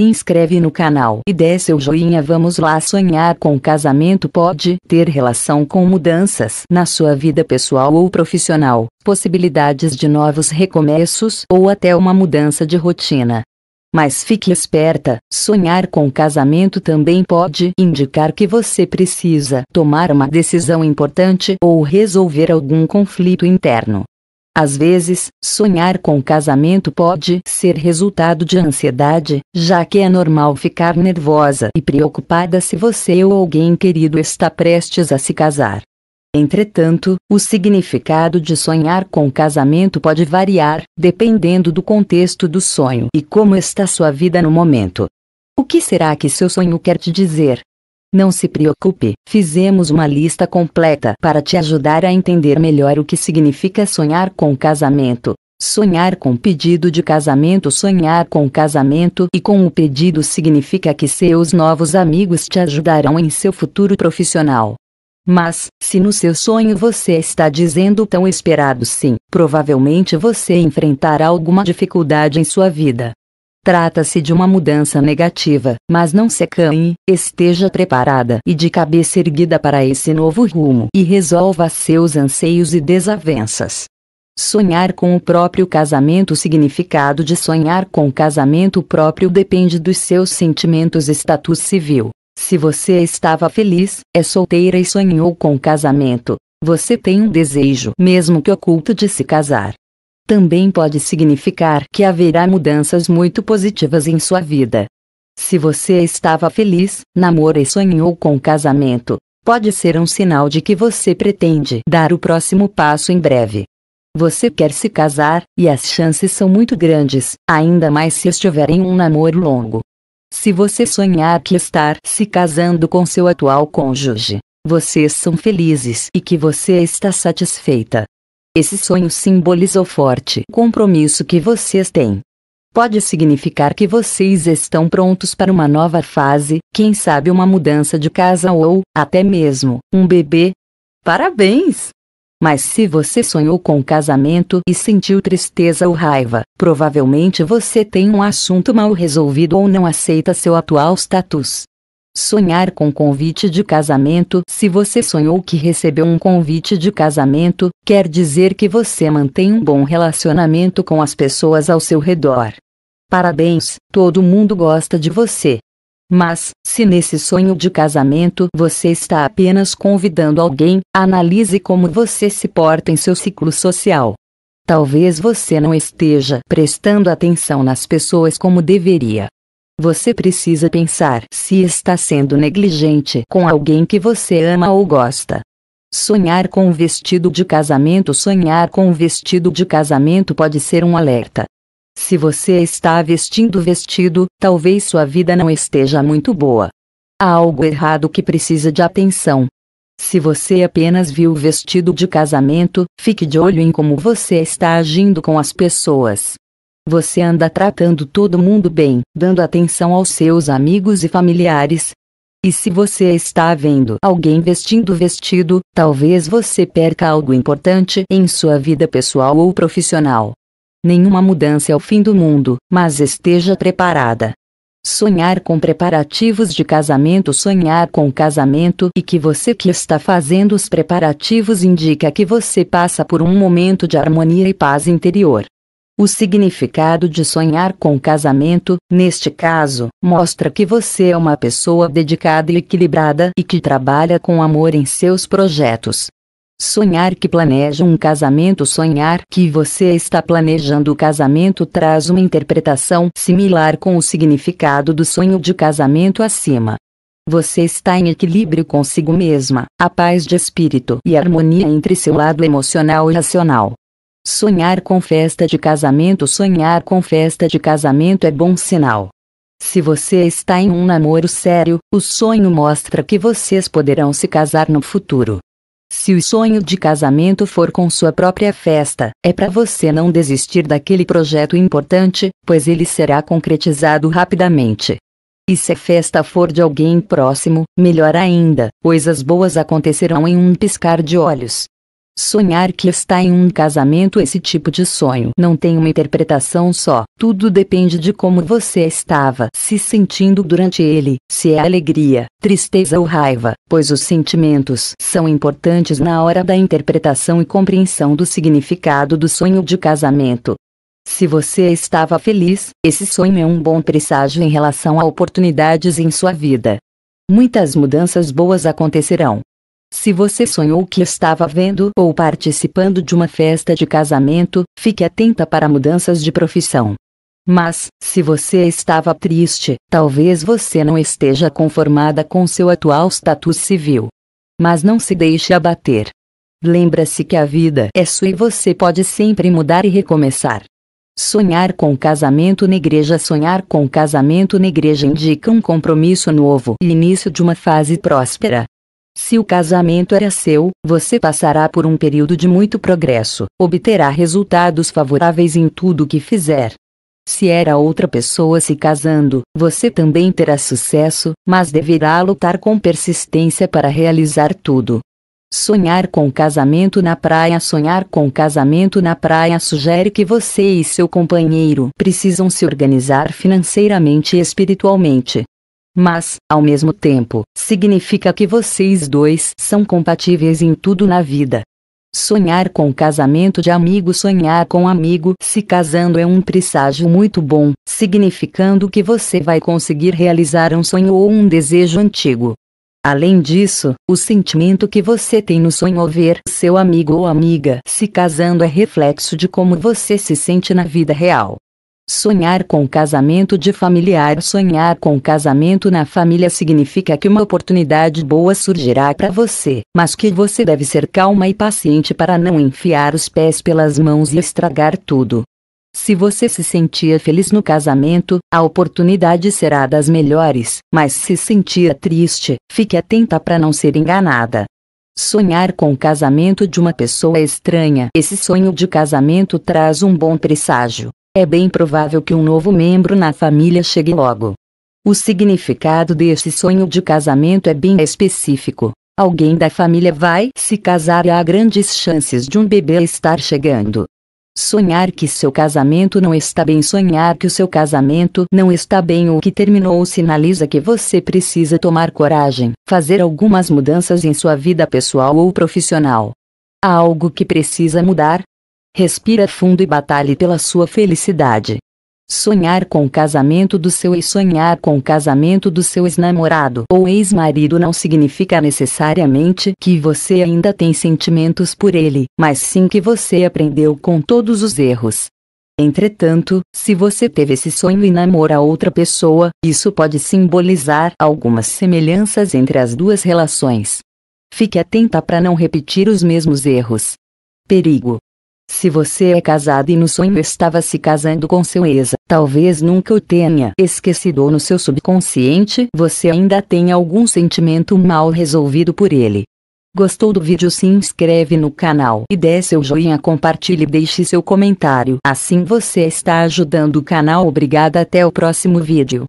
se inscreve no canal e dê seu joinha. Vamos lá sonhar com casamento pode ter relação com mudanças na sua vida pessoal ou profissional, possibilidades de novos recomeços ou até uma mudança de rotina. Mas fique esperta, sonhar com casamento também pode indicar que você precisa tomar uma decisão importante ou resolver algum conflito interno. Às vezes, sonhar com casamento pode ser resultado de ansiedade, já que é normal ficar nervosa e preocupada se você ou alguém querido está prestes a se casar. Entretanto, o significado de sonhar com casamento pode variar, dependendo do contexto do sonho e como está sua vida no momento. O que será que seu sonho quer te dizer? Não se preocupe, fizemos uma lista completa para te ajudar a entender melhor o que significa sonhar com casamento. Sonhar com pedido de casamento Sonhar com casamento e com o pedido significa que seus novos amigos te ajudarão em seu futuro profissional. Mas, se no seu sonho você está dizendo tão esperado sim, provavelmente você enfrentará alguma dificuldade em sua vida. Trata-se de uma mudança negativa, mas não se canhe, esteja preparada e de cabeça erguida para esse novo rumo e resolva seus anseios e desavenças. Sonhar com o próprio casamento O significado de sonhar com o casamento próprio depende dos seus sentimentos status civil. Se você estava feliz, é solteira e sonhou com o casamento, você tem um desejo, mesmo que oculto, de se casar também pode significar que haverá mudanças muito positivas em sua vida. Se você estava feliz, namoro e sonhou com casamento, pode ser um sinal de que você pretende dar o próximo passo em breve. Você quer se casar, e as chances são muito grandes, ainda mais se estiver em um namoro longo. Se você sonhar que estar se casando com seu atual cônjuge, vocês são felizes e que você está satisfeita. Esse sonho simboliza o forte compromisso que vocês têm. Pode significar que vocês estão prontos para uma nova fase, quem sabe uma mudança de casa ou, até mesmo, um bebê. Parabéns! Mas se você sonhou com casamento e sentiu tristeza ou raiva, provavelmente você tem um assunto mal resolvido ou não aceita seu atual status. Sonhar com convite de casamento. Se você sonhou que recebeu um convite de casamento, quer dizer que você mantém um bom relacionamento com as pessoas ao seu redor. Parabéns, todo mundo gosta de você. Mas, se nesse sonho de casamento você está apenas convidando alguém, analise como você se porta em seu ciclo social. Talvez você não esteja prestando atenção nas pessoas como deveria. Você precisa pensar se está sendo negligente com alguém que você ama ou gosta. Sonhar com um vestido de casamento Sonhar com um vestido de casamento pode ser um alerta. Se você está vestindo vestido, talvez sua vida não esteja muito boa. Há algo errado que precisa de atenção. Se você apenas viu o vestido de casamento, fique de olho em como você está agindo com as pessoas. Você anda tratando todo mundo bem, dando atenção aos seus amigos e familiares. E se você está vendo alguém vestindo vestido, talvez você perca algo importante em sua vida pessoal ou profissional. Nenhuma mudança é o fim do mundo, mas esteja preparada. Sonhar com preparativos de casamento, sonhar com casamento e que você que está fazendo os preparativos indica que você passa por um momento de harmonia e paz interior. O significado de sonhar com casamento, neste caso, mostra que você é uma pessoa dedicada e equilibrada e que trabalha com amor em seus projetos. Sonhar que planeja um casamento Sonhar que você está planejando o casamento traz uma interpretação similar com o significado do sonho de casamento acima. Você está em equilíbrio consigo mesma, a paz de espírito e harmonia entre seu lado emocional e racional. Sonhar com festa de casamento, sonhar com festa de casamento é bom sinal. Se você está em um namoro sério, o sonho mostra que vocês poderão se casar no futuro. Se o sonho de casamento for com sua própria festa, é para você não desistir daquele projeto importante, pois ele será concretizado rapidamente. E se a festa for de alguém próximo, melhor ainda, coisas boas acontecerão em um piscar de olhos. Sonhar que está em um casamento esse tipo de sonho não tem uma interpretação só, tudo depende de como você estava se sentindo durante ele, se é alegria, tristeza ou raiva, pois os sentimentos são importantes na hora da interpretação e compreensão do significado do sonho de casamento. Se você estava feliz, esse sonho é um bom presságio em relação a oportunidades em sua vida. Muitas mudanças boas acontecerão, se você sonhou que estava vendo ou participando de uma festa de casamento, fique atenta para mudanças de profissão. Mas, se você estava triste, talvez você não esteja conformada com seu atual status civil. Mas não se deixe abater. Lembra-se que a vida é sua e você pode sempre mudar e recomeçar. Sonhar com casamento na igreja Sonhar com casamento na igreja indica um compromisso novo e início de uma fase próspera, se o casamento era seu, você passará por um período de muito progresso, obterá resultados favoráveis em tudo que fizer. Se era outra pessoa se casando, você também terá sucesso, mas deverá lutar com persistência para realizar tudo. Sonhar com casamento na praia Sonhar com casamento na praia sugere que você e seu companheiro precisam se organizar financeiramente e espiritualmente. Mas, ao mesmo tempo, significa que vocês dois são compatíveis em tudo na vida. Sonhar com casamento de amigo Sonhar com amigo se casando é um presságio muito bom, significando que você vai conseguir realizar um sonho ou um desejo antigo. Além disso, o sentimento que você tem no sonho ao ver seu amigo ou amiga se casando é reflexo de como você se sente na vida real. Sonhar com casamento de familiar Sonhar com casamento na família significa que uma oportunidade boa surgirá para você, mas que você deve ser calma e paciente para não enfiar os pés pelas mãos e estragar tudo. Se você se sentia feliz no casamento, a oportunidade será das melhores, mas se sentia triste, fique atenta para não ser enganada. Sonhar com o casamento de uma pessoa estranha. Esse sonho de casamento traz um bom presságio, é bem provável que um novo membro na família chegue logo. O significado desse sonho de casamento é bem específico. Alguém da família vai se casar e há grandes chances de um bebê estar chegando. Sonhar que seu casamento não está bem, sonhar que o seu casamento não está bem ou que terminou sinaliza que você precisa tomar coragem, fazer algumas mudanças em sua vida pessoal ou profissional. Há algo que precisa mudar, Respira fundo e batalhe pela sua felicidade. Sonhar com o casamento do seu e sonhar com o casamento do seu ex-namorado ou ex-marido não significa necessariamente que você ainda tem sentimentos por ele, mas sim que você aprendeu com todos os erros. Entretanto, se você teve esse sonho e namora outra pessoa, isso pode simbolizar algumas semelhanças entre as duas relações. Fique atenta para não repetir os mesmos erros. Perigo se você é casado e no sonho estava se casando com seu ex, talvez nunca o tenha esquecido ou no seu subconsciente você ainda tem algum sentimento mal resolvido por ele. Gostou do vídeo? Se inscreve no canal e dê seu joinha, compartilhe e deixe seu comentário. Assim você está ajudando o canal. Obrigada, até o próximo vídeo.